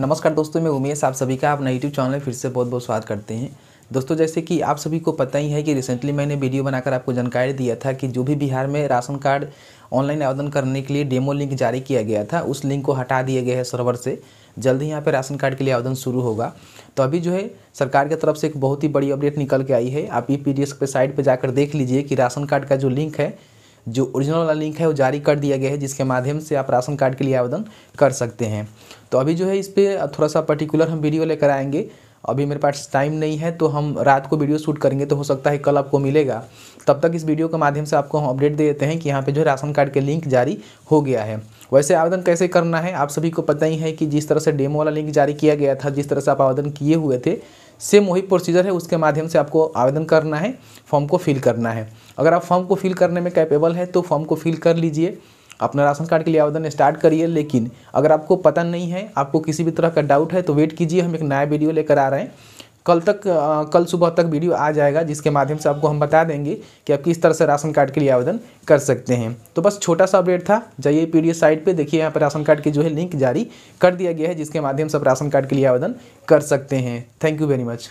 नमस्कार दोस्तों मैं उमेश आप सभी का अपना यूट्यूब चैनल फिर से बहुत बहुत स्वागत करते हैं दोस्तों जैसे कि आप सभी को पता ही है कि रिसेंटली मैंने वीडियो बनाकर आपको जानकारी दिया था कि जो भी बिहार में राशन कार्ड ऑनलाइन आवेदन करने के लिए डेमो लिंक जारी किया गया था उस लिंक को हटा दिया गया है सर्वर से जल्द ही यहाँ पर राशन कार्ड के लिए आवेदन शुरू होगा तो अभी जो है सरकार की तरफ से एक बहुत ही बड़ी अपडेट निकल के आई है आप E P D S site पर जाकर देख लीजिए कि राशन कार्ड का जो लिंक है जो ओरिजिनल वाला लिंक है वो जारी कर दिया गया है जिसके माध्यम से आप राशन कार्ड के लिए आवेदन कर सकते हैं तो अभी जो है इस पर थोड़ा सा पर्टिकुलर हम वीडियो लेकर आएंगे अभी मेरे पास टाइम नहीं है तो हम रात को वीडियो शूट करेंगे तो हो सकता है कल आपको मिलेगा तब तक इस वीडियो के माध्यम से आपको हम अपडेट दे देते हैं कि यहाँ पे जो है राशन कार्ड के लिंक जारी हो गया है वैसे आवेदन कैसे करना है आप सभी को पता ही है कि जिस तरह से डेमो वाला लिंक जारी किया गया था जिस तरह से आप आवेदन किए हुए थे सेम वही प्रोसीजर है उसके माध्यम से आपको आवेदन करना है फॉर्म को फिल करना है अगर आप फॉर्म को फिल करने में कैपेबल है तो फॉर्म को फिल कर लीजिए अपना राशन कार्ड के लिए आवेदन स्टार्ट करिए लेकिन अगर आपको पता नहीं है आपको किसी भी तरह का डाउट है तो वेट कीजिए हम एक नया वीडियो लेकर आ रहे हैं कल तक कल सुबह तक वीडियो आ जाएगा जिसके माध्यम से आपको हम बता देंगे कि आप किस तरह से राशन कार्ड के लिए आवेदन कर सकते हैं तो बस छोटा सा अपडेट था जाइए पी साइट पर देखिए यहाँ पर राशन कार्ड की जो है लिंक जारी कर दिया गया है जिसके माध्यम से आप राशन कार्ड के लिए आवेदन कर सकते हैं थैंक यू वेरी मच